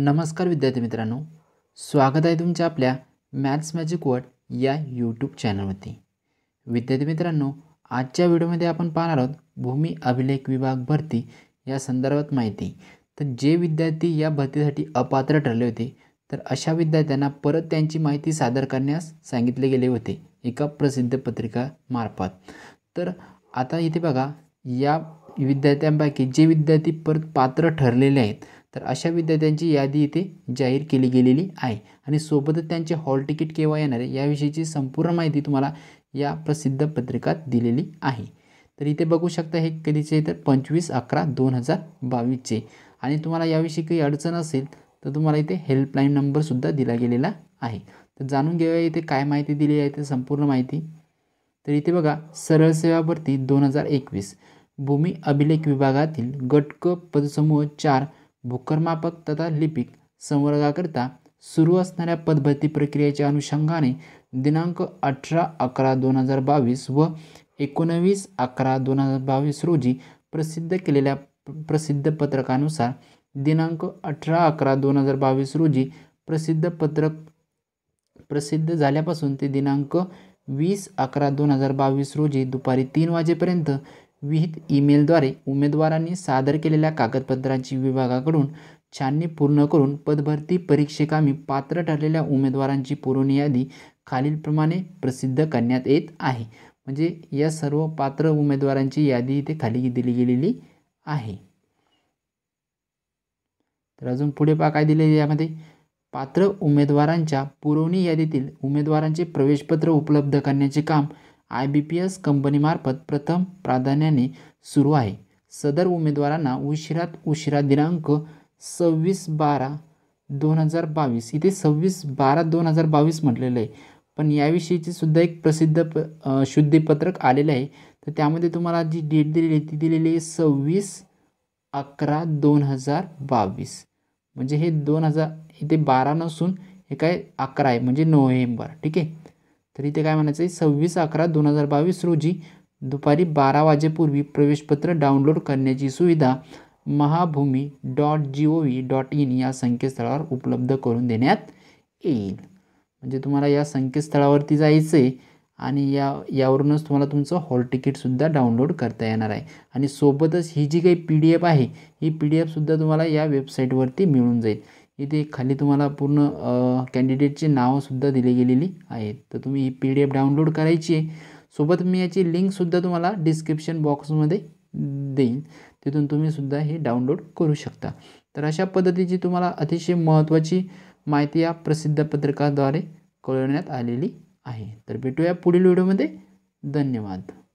नमस्कार विद्यार्थी मित्रांनो स्वागत आहे तुमच्या आपल्या मॅथ्स मॅजिक वर्ड या यूट्यूब चॅनलवरती विद्यार्थी मित्रांनो आजच्या व्हिडिओमध्ये आपण पाहणार आहोत भूमी अभिलेख विभाग भरती या संदर्भात माहिती तर जे विद्यार्थी या भरतीसाठी अपात्र ठरले होते तर अशा विद्यार्थ्यांना परत त्यांची माहिती सादर करण्यास सांगितले गेले होते एका प्रसिद्ध पत्रिका मार्फत तर आता इथे बघा या विद्यार्थ्यांपैकी जे विद्यार्थी परत पात्र ठरलेले आहेत तर अशा विद्यार्थ्यांची यादी इथे जाहीर केली गेलेली आहे आणि सोबतच त्यांचे हॉल तिकीट केव्हा येणार आहे याविषयीची संपूर्ण माहिती तुम्हाला या प्रसिद्ध पत्रिकात दिलेली आहे तर इथे बघू शकता हे कधीचे तर पंचवीस अकरा दोन हजार बावीसचे आणि तुम्हाला याविषयी काही अडचण असेल तर तुम्हाला इथे हेल्पलाईन नंबरसुद्धा दिला गेलेला आहे तर जाणून घेऊया इथे काय माहिती दिली आहे ते संपूर्ण माहिती तर इथे बघा सरळ सेवा भरती दोन हजार एकवीस भूमी अभिलेख विभागातील गटक पदसमूह चार भूकरमापक तथा लिपिक संवर्गाकरिता सुरू असणाऱ्या पदभरती प्रक्रियेच्या अनुषंगाने दिनांक अठरा अकरा दोन हजार बावीस व एकोणवीस अकरा दोन हजार बावीस रोजी प्रसिद्ध केलेल्या प्रसिद्ध पत्रकानुसार दिनांक अठरा अकरा दोन हजार बावीस रोजी प्रसिद्ध पत्रक प्रसिद्ध झाल्यापासून ते दिनांक वीस अकरा दोन हजार बावीस रोजी दुपारी तीन वाजेपर्यंत विहित ईमेलद्वारे उमेदवारांनी सादर केलेल्या कागदपत्रांची विभागाकडून छाननी पूर्ण करून पदभरती परीक्षेकामी पात्र ठरलेल्या उमेदवारांची पुरवणी यादी खालीलप्रमाणे प्रसिद्ध करण्यात येत आहे म्हणजे या सर्व पात्र उमेदवारांची यादी इथे खाली दिली गेलेली आहे तर अजून पुढे पा काय दिले यामध्ये पात्र उमेदवारांच्या पुरवणी यादीतील उमेदवारांचे प्रवेशपत्र उपलब्ध करण्याचे काम आय बी पी एस कंपनीमार्फत प्रथम प्राधान्याने सुरू आहे सदर उमेदवारांना उशिरात उशिरा दिनांक सव्वीस बारा दोन हजार बावीस इथे सव्वीस बारा दोन हजार बावीस म्हटलेलं आहे पण याविषयीचे सुद्धा एक प्रसिद्ध प शुद्धीपत्रक आलेलं आहे तर त्यामध्ये तुम्हाला जी डेट दिलेली आहे ती दिलेली आहे सव्वीस अकरा दोन हजार बावीस म्हणजे हे दोन हजार इथे बारा नसून हे काय अकरा आहे म्हणजे नोव्हेंबर ठीक आहे तर इथे काय म्हणायचं आहे सव्वीस अकरा दोन हजार बावीस रोजी दुपारी बारा वाजेपूर्वी प्रवेशपत्र डाउनलोड करण्याची सुविधा Mahabhumi dot G O V dot in या संकेतस्थळावर उपलब्ध करून देण्यात येईल म्हणजे तुम्हाला या संकेतस्थळावरती जायचं आहे आणि या यावरूनच तुम्हाला तुमचं हॉल तिकीटसुद्धा डाउनलोड करता येणार आहे आणि सोबतच ही जी काही पी डी एफ आहे ही पी डी एफसुद्धा तुम्हाला या वेबसाईटवरती मिळून जाईल इथे खाली तुम्हाला पूर्ण कॅन्डिडेटचे नावंसुद्धा दिली गेलेली आहेत तर तुम्ही ही पी डी एफ डाउनलोड करायची आहे सोबत मी याची लिंकसुद्धा तुम्हाला डिस्क्रिप्शन बॉक्समध्ये देईन तिथून तुम्ही सुद्धा हे डाउनलोड करू शकता तर अशा पद्धतीची तुम्हाला अतिशय महत्त्वाची माहिती या प्रसिद्ध पत्रकाद्वारे कळवण्यात आलेली आहे तर भेटूया पुढील व्हिडिओमध्ये धन्यवाद